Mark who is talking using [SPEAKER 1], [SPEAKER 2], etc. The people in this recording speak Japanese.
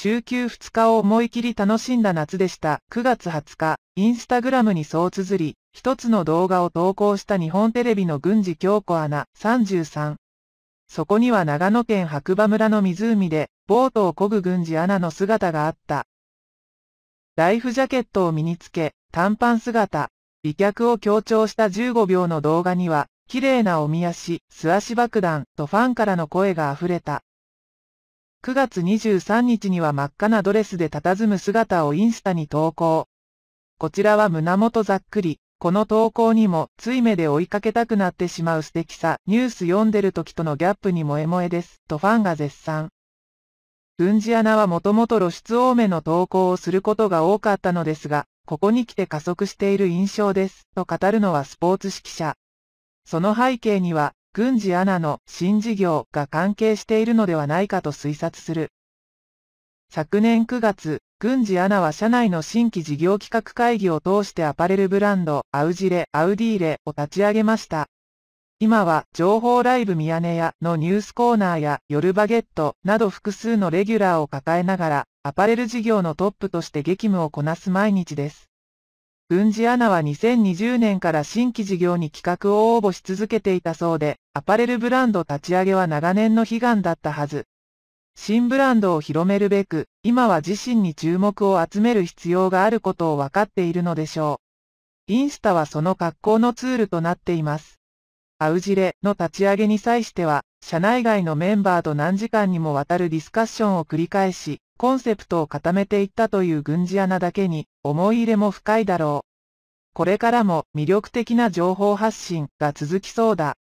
[SPEAKER 1] 週休2日を思い切り楽しんだ夏でした。9月20日、インスタグラムにそう綴り、一つの動画を投稿した日本テレビの軍事強子アナ33。そこには長野県白馬村の湖で、ボートを漕ぐ軍事アナの姿があった。ライフジャケットを身につけ、短パン姿、美脚を強調した15秒の動画には、綺麗なおみ足、素足爆弾とファンからの声が溢れた。9月23日には真っ赤なドレスで佇む姿をインスタに投稿。こちらは胸元ざっくり。この投稿にも、つい目で追いかけたくなってしまう素敵さ、ニュース読んでる時とのギャップに萌え萌えです、とファンが絶賛。軍事穴はもともと露出多めの投稿をすることが多かったのですが、ここに来て加速している印象です、と語るのはスポーツ指揮者。その背景には、郡司アナの新事業が関係しているのではないかと推察する。昨年9月、郡司アナは社内の新規事業企画会議を通してアパレルブランド、アウジレ、アウディーレを立ち上げました。今は情報ライブミヤネ屋のニュースコーナーや夜バゲットなど複数のレギュラーを抱えながらアパレル事業のトップとして激務をこなす毎日です。軍事アナは2020年から新規事業に企画を応募し続けていたそうで、アパレルブランド立ち上げは長年の悲願だったはず。新ブランドを広めるべく、今は自身に注目を集める必要があることを分かっているのでしょう。インスタはその格好のツールとなっています。アウジレの立ち上げに際しては、社内外のメンバーと何時間にもわたるディスカッションを繰り返し、コンセプトを固めていったという軍事穴だけに思い入れも深いだろう。これからも魅力的な情報発信が続きそうだ。